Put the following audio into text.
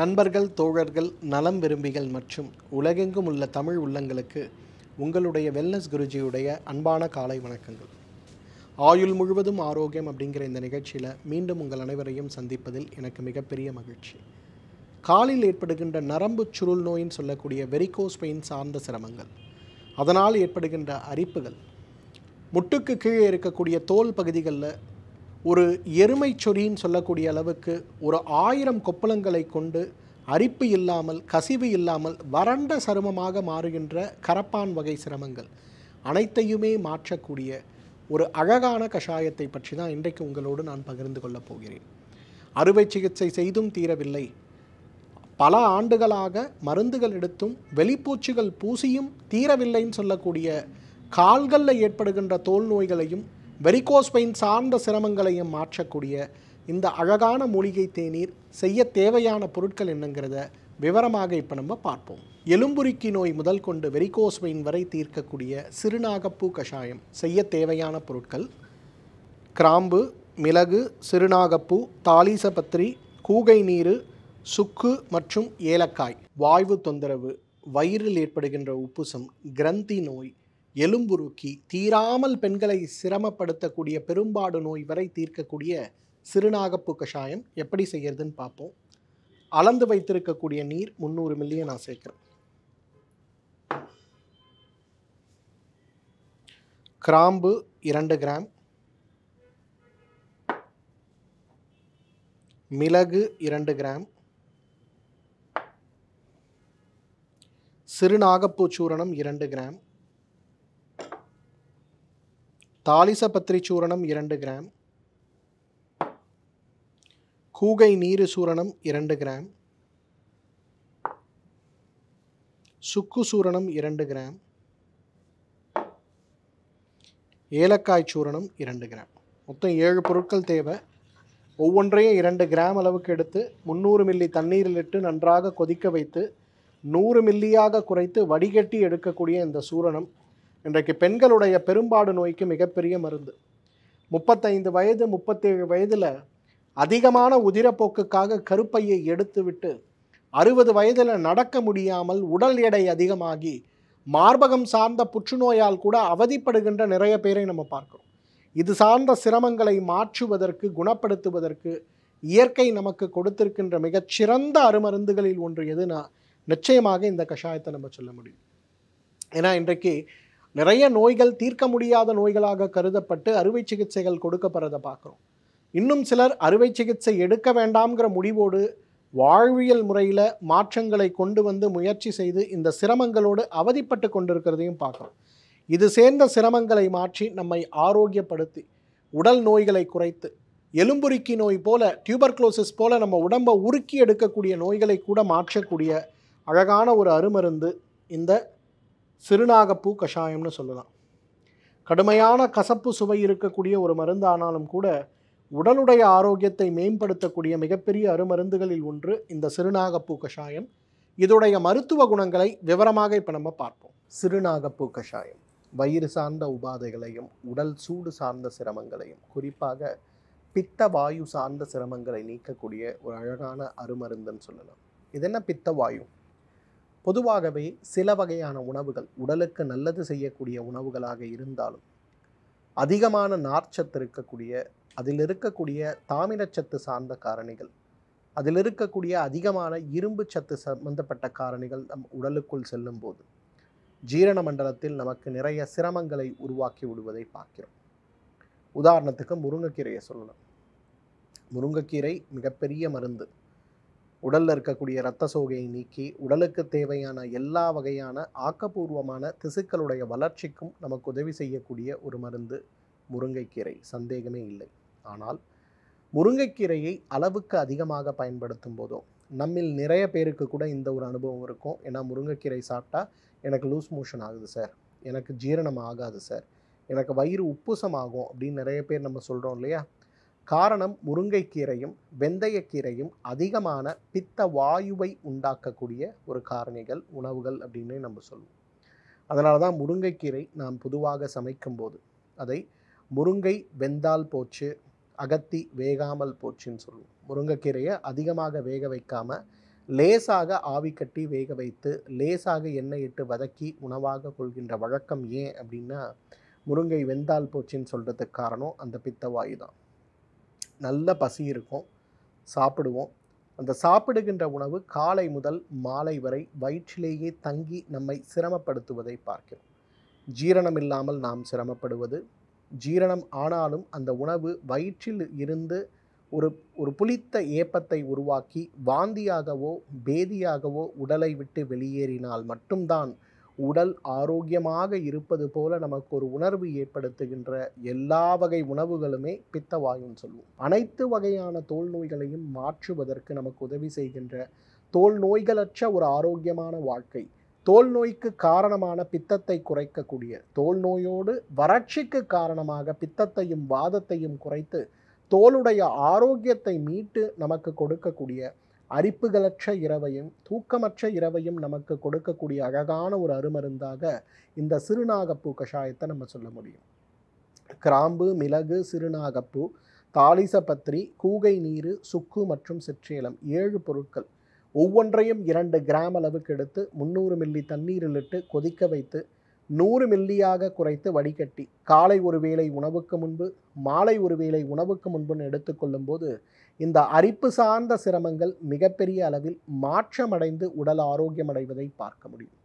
நண்பர்கள் தோழர்கள் நலம் விரும்பிகள் மற்றும் உலகெங்கும் உள்ள தமிழ் உள்ளங்களுக்கு உங்களுடைய வெல்னஸ் குருஜியுடைய அன்பான காலை வணக்கங்கள் ஆயுள் முழுவதும் ஆரோக்கியம் அப்படிங்கிற இந்த நிகழ்ச்சியில் மீண்டும் உங்கள் அனைவரையும் சந்திப்பதில் எனக்கு மிகப்பெரிய மகிழ்ச்சி காலில் ஏற்படுகின்ற நரம்பு சுருள் நோயின்னு சொல்லக்கூடிய வெரிகோஸ்பெயின் சார்ந்த சிரமங்கள் அதனால் ஏற்படுகின்ற அரிப்புகள் முட்டுக்கு கீழே இருக்கக்கூடிய தோல் பகுதிகளில் ஒரு எருமை சொறின்னு சொல்லக்கூடிய அளவுக்கு ஒரு ஆயிரம் கொப்பளங்களை கொண்டு அரிப்பு இல்லாமல் கசிவு இல்லாமல் வறண்ட சருமமாக மாறுகின்ற கரப்பான் வகை சிரமங்கள் அனைத்தையுமே மாற்றக்கூடிய ஒரு அழகான கஷாயத்தை பற்றி தான் இன்றைக்கு உங்களோடு நான் பகிர்ந்து கொள்ளப் போகிறேன் அறுவை சிகிச்சை செய்தும் தீரவில்லை பல ஆண்டுகளாக மருந்துகள் எடுத்தும் வெளிப்பூச்சிகள் பூசியும் தீரவில்லைன்னு சொல்லக்கூடிய கால்களில் ஏற்படுகின்ற தோல் நோய்களையும் வெரிகோஸ் பெயின் சார்ந்த சிரமங்களையும் மாற்றக்கூடிய இந்த அழகான மூலிகை தேநீர் செய்ய தேவையான பொருட்கள் என்னங்கிறத விவரமாக இப்போ நம்ம பார்ப்போம் எலும்புரிக்கி நோய் முதல் கொண்டு வெரிகோஸ் வரை தீர்க்கக்கூடிய சிறுநாகப்பூ கஷாயம் செய்ய தேவையான பொருட்கள் கிராம்பு மிளகு சிறுநாகப்பூ தாலீசபத்திரி கூகை நீர் சுக்கு மற்றும் ஏலக்காய் வாய்வு தொந்தரவு வயிறில் ஏற்படுகின்ற உப்புசம் கிரந்தி நோய் எலும்புருக்கி தீராமல் பெண்களை சிரமப்படுத்தக்கூடிய பெரும்பாடு நோய் வரை தீர்க்கக்கூடிய சிறுநாகப்பு கஷாயம் எப்படி செய்யறதுன்னு பார்ப்போம் அளந்து வைத்திருக்கக்கூடிய நீர் முந்நூறு மில்லியை நான் சேர்க்குறேன் கிராம்பு இரண்டு கிராம் மிளகு இரண்டு கிராம் சூரணம் இரண்டு கிராம் தாலிச பத்திரி சூரணம் இரண்டு கிராம் கூகை நீரு சூரணம் இரண்டு கிராம் சுக்கு சூரணம் இரண்டு கிராம் ஏலக்காய் சூரணம் இரண்டு கிராம் மொத்தம் ஏழு பொருட்கள் தேவை ஒவ்வொன்றையும் இரண்டு கிராம் அளவுக்கு எடுத்து முந்நூறு மில்லி தண்ணீரில் இட்டு நன்றாக கொதிக்க வைத்து நூறு மில்லியாக குறைத்து வடிகட்டி எடுக்கக்கூடிய இந்த சூரணம் இன்றைக்கு பெண்களுடைய பெரும்பாடு நோய்க்கு மிகப்பெரிய மருந்து முப்பத்தைந்து வயது முப்பத்தேழு வயதில் அதிகமான உதிரப்போக்குக்காக கருப்பையை எடுத்துவிட்டு அறுபது வயதில் நடக்க முடியாமல் உடல் எடை அதிகமாகி மார்பகம் சார்ந்த புற்றுநோயால் கூட அவதிப்படுகின்ற நிறைய பேரை நம்ம பார்க்குறோம் இது சார்ந்த சிரமங்களை மாற்றுவதற்கு குணப்படுத்துவதற்கு இயற்கை நமக்கு கொடுத்திருக்கின்ற மிகச்சிறந்த அருமருந்துகளில் ஒன்று எதுனா நிச்சயமாக இந்த கஷாயத்தை நம்ம சொல்ல முடியும் ஏன்னா இன்றைக்கு நிறைய நோய்கள் தீர்க்க முடியாத நோய்களாக கருதப்பட்டு அறுவை சிகிச்சைகள் கொடுக்கப்படுறதை பார்க்குறோம் இன்னும் சிலர் அறுவை சிகிச்சை எடுக்க வேண்டாம்ங்கிற முடிவோடு வாழ்வியல் முறையில் மாற்றங்களை கொண்டு வந்து முயற்சி செய்து இந்த சிரமங்களோடு அவதிப்பட்டு கொண்டிருக்கிறதையும் பார்க்குறோம் இது சேர்ந்த சிரமங்களை மாற்றி நம்மை ஆரோக்கியப்படுத்தி உடல் நோய்களை குறைத்து எலும்புருக்கி நோய் போல டியூபர்க்ளோசிஸ் போல நம்ம உடம்பை உருக்கி எடுக்கக்கூடிய நோய்களை கூட மாற்றக்கூடிய அழகான ஒரு அருமருந்து இந்த சிறுநாகப்பூ கஷாயம்னு சொல்லலாம் கடுமையான கசப்பு சுவை இருக்கக்கூடிய ஒரு மருந்து ஆனாலும் கூட உடலுடைய ஆரோக்கியத்தை மேம்படுத்தக்கூடிய மிகப்பெரிய அருமருந்துகளில் ஒன்று இந்த சிறுநாகப்பூ கஷாயம் இதோடைய மருத்துவ குணங்களை விவரமாக இப்போ நம்ம பார்ப்போம் சிறுநாகப்பூ கஷாயம் வயிறு சார்ந்த உபாதைகளையும் உடல் சூடு சார்ந்த சிரமங்களையும் குறிப்பாக பித்த வாயு சார்ந்த சிரமங்களை நீக்கக்கூடிய ஒரு அழகான அருமருந்துன்னு சொல்லலாம் இது என்ன பித்த வாயு பொதுவாகவே சில வகையான உணவுகள் உடலுக்கு நல்லது செய்யக்கூடிய உணவுகளாக இருந்தாலும் அதிகமான நார்ச்சத்து இருக்கக்கூடிய அதில் இருக்கக்கூடிய தாமிரச்சத்து சார்ந்த காரணிகள் அதில் இருக்கக்கூடிய அதிகமான இரும்பு சத்து சம்பந்தப்பட்ட காரணிகள் நம் உடலுக்குள் செல்லும்போது ஜீரண மண்டலத்தில் நமக்கு நிறைய சிரமங்களை உருவாக்கி விடுவதை பார்க்கிறோம் உதாரணத்துக்கு முருங்கைக்கீரையை சொல்லணும் முருங்கைக்கீரை மிகப்பெரிய மருந்து உடலில் இருக்கக்கூடிய இரத்த சோகையை நீக்கி உடலுக்கு தேவையான எல்லா வகையான ஆக்கப்பூர்வமான திசுக்களுடைய வளர்ச்சிக்கும் நமக்கு உதவி செய்யக்கூடிய ஒரு மருந்து முருங்கைக்கீரை சந்தேகமே இல்லை ஆனால் முருங்கைக்கீரையை அளவுக்கு அதிகமாக பயன்படுத்தும் போதும் நம்மில் நிறைய பேருக்கு கூட இந்த ஒரு அனுபவம் இருக்கும் ஏன்னா முருங்கைக்கீரை சாப்பிட்டா எனக்கு லூஸ் மோஷன் ஆகுது சார் எனக்கு ஜீரணம் ஆகாது சார் எனக்கு வயிறு உப்புசமாகும் அப்படின்னு நிறைய பேர் நம்ம சொல்கிறோம் இல்லையா காரணம் முருங்கைக்கீரையும் வெந்தயக்கீரையும் அதிகமான பித்த வாயுவை உண்டாக்கக்கூடிய ஒரு காரணிகள் உணவுகள் அப்படின்னு நம்ம சொல்லுவோம் அதனால தான் முருங்கைக்கீரை நாம் பொதுவாக சமைக்கும்போது அதை முருங்கை வெந்தால் போச்சு அகத்தி வேகாமல் போச்சுன்னு சொல்லுவோம் முருங்கைக்கீரையை அதிகமாக வேக வைக்காமல் லேசாக ஆவி கட்டி வேக வைத்து லேசாக எண்ணெய் இட்டு வதக்கி உணவாக கொள்கின்ற வழக்கம் ஏன் அப்படின்னா முருங்கை வெந்தால் போச்சுன்னு சொல்கிறதுக்கு காரணம் அந்த பித்த வாயு தான் நல்ல பசி இருக்கும் சாப்பிடுவோம் அந்த சாப்பிடுகின்ற உணவு காலை முதல் மாலை வரை வயிற்றிலேயே தங்கி நம்மை சிரமப்படுத்துவதை பார்க்கிறோம் ஜீரணம் இல்லாமல் நாம் சிரமப்படுவது ஜீரணம் ஆனாலும் அந்த உணவு வயிற்றில் இருந்து ஒரு ஒரு புளித்த ஏப்பத்தை உருவாக்கி வாந்தியாகவோ பேதியாகவோ உடலை விட்டு வெளியேறினால் மட்டும்தான் உடல் ஆரோக்கியமாக இருப்பது போல நமக்கு ஒரு உணர்வு ஏற்படுத்துகின்ற எல்லா வகை உணவுகளுமே பித்தவாயுன்னு சொல்லுவோம் அனைத்து வகையான தோல் நோய்களையும் மாற்றுவதற்கு நமக்கு உதவி செய்கின்ற தோல் நோய்களற்ற ஒரு ஆரோக்கியமான வாழ்க்கை தோல் நோய்க்கு காரணமான பித்தத்தை குறைக்கக்கூடிய தோல் நோயோடு வறட்சிக்கு காரணமாக பித்தத்தையும் வாதத்தையும் குறைத்து தோலுடைய ஆரோக்கியத்தை மீட்டு நமக்கு கொடுக்கக்கூடிய அரிப்புகளற்ற இரவையும் தூக்கமற்ற இரவையும் நமக்கு கொடுக்கக்கூடிய அழகான ஒரு அருமருந்தாக இந்த சிறுநாகப்பூ கஷாயத்தை நம்ம சொல்ல முடியும் கிராம்பு மிளகு சிறுநாகப்பூ தாளிசபத்திரி கூகை நீர் சுக்கு மற்றும் சிற்றேலம் ஏழு பொருட்கள் ஒவ்வொன்றையும் இரண்டு கிராம் அளவுக்கு எடுத்து முந்நூறு மில்லி தண்ணீரில் இட்டு கொதிக்க வைத்து நூறு மில்லியாக குறைத்து வடிகட்டி காலை ஒரு வேளை உணவுக்கு முன்பு மாலை ஒரு வேளை உணவுக்கு முன்புன்னு எடுத்துக்கொள்ளும்போது இந்த அரிப்பு சார்ந்த சிரமங்கள் மிகப்பெரிய அளவில் மாற்றமடைந்து உடல் ஆரோக்கியமடைவதை பார்க்க முடியும்